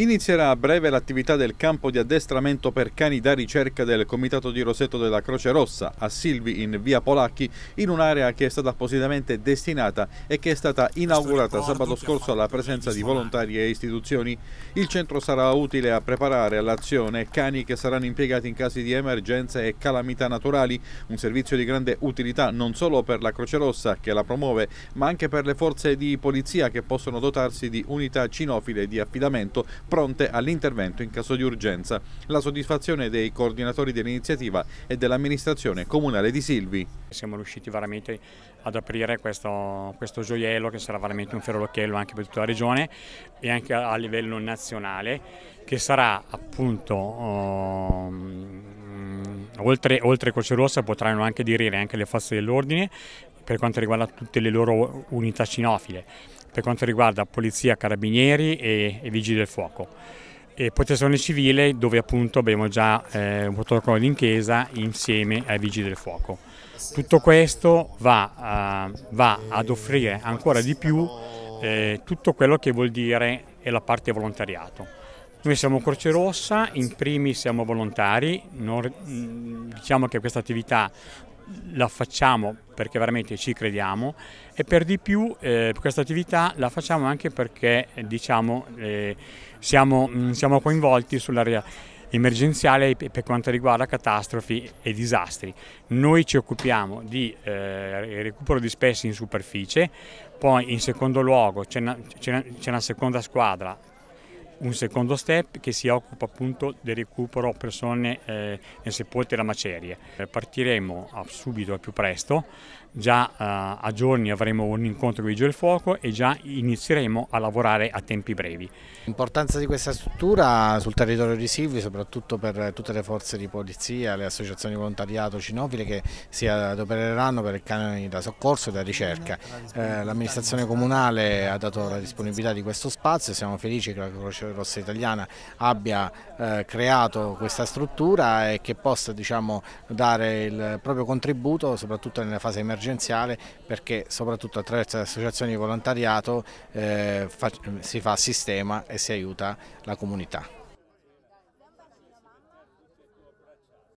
Inizierà a breve l'attività del campo di addestramento per cani da ricerca del Comitato di Rosetto della Croce Rossa a Silvi in via Polacchi in un'area che è stata appositamente destinata e che è stata inaugurata sabato scorso alla presenza di volontari e istituzioni. Il centro sarà utile a preparare all'azione cani che saranno impiegati in casi di emergenze e calamità naturali, un servizio di grande utilità non solo per la Croce Rossa che la promuove ma anche per le forze di polizia che possono dotarsi di unità cinofile di affidamento pronte all'intervento in caso di urgenza. La soddisfazione dei coordinatori dell'iniziativa e dell'amministrazione comunale di Silvi. Siamo riusciti veramente ad aprire questo, questo gioiello che sarà veramente un ferrolocchiello anche per tutta la regione e anche a, a livello nazionale che sarà appunto um, oltre, oltre Croce Rossa potranno anche dirire anche le forze dell'ordine per quanto riguarda tutte le loro unità cinofile per quanto riguarda polizia, carabinieri e, e vigili del fuoco. E protezione civile dove appunto abbiamo già eh, un protocollo d'inchiesa insieme ai vigili del fuoco. Tutto questo va, uh, va ad offrire ancora di più eh, tutto quello che vuol dire la parte volontariato. Noi siamo Croce Rossa, in primis siamo volontari, non, mm, diciamo che questa attività la facciamo perché veramente ci crediamo e per di più eh, questa attività la facciamo anche perché eh, diciamo, eh, siamo, mm, siamo, coinvolti sull'area emergenziale per quanto riguarda catastrofi e disastri. Noi ci occupiamo di eh, recupero di spessi in superficie, poi in secondo luogo c'è una, una, seconda squadra un secondo step che si occupa appunto del recupero persone eh, sepolte da macerie. Eh, partiremo ah, subito al più presto, già eh, a giorni avremo un incontro con i Fuoco e già inizieremo a lavorare a tempi brevi. L'importanza di questa struttura sul territorio di Silvi, soprattutto per tutte le forze di polizia, le associazioni di volontariato cinofile che si adopereranno per i canoni da soccorso e da ricerca. Eh, L'amministrazione comunale ha dato la disponibilità di questo spazio, siamo felici che la Croce Rossa Italiana abbia eh, creato questa struttura e che possa diciamo, dare il proprio contributo soprattutto nella fase emergenziale perché soprattutto attraverso le associazioni di volontariato eh, fa, si fa sistema e si aiuta la comunità.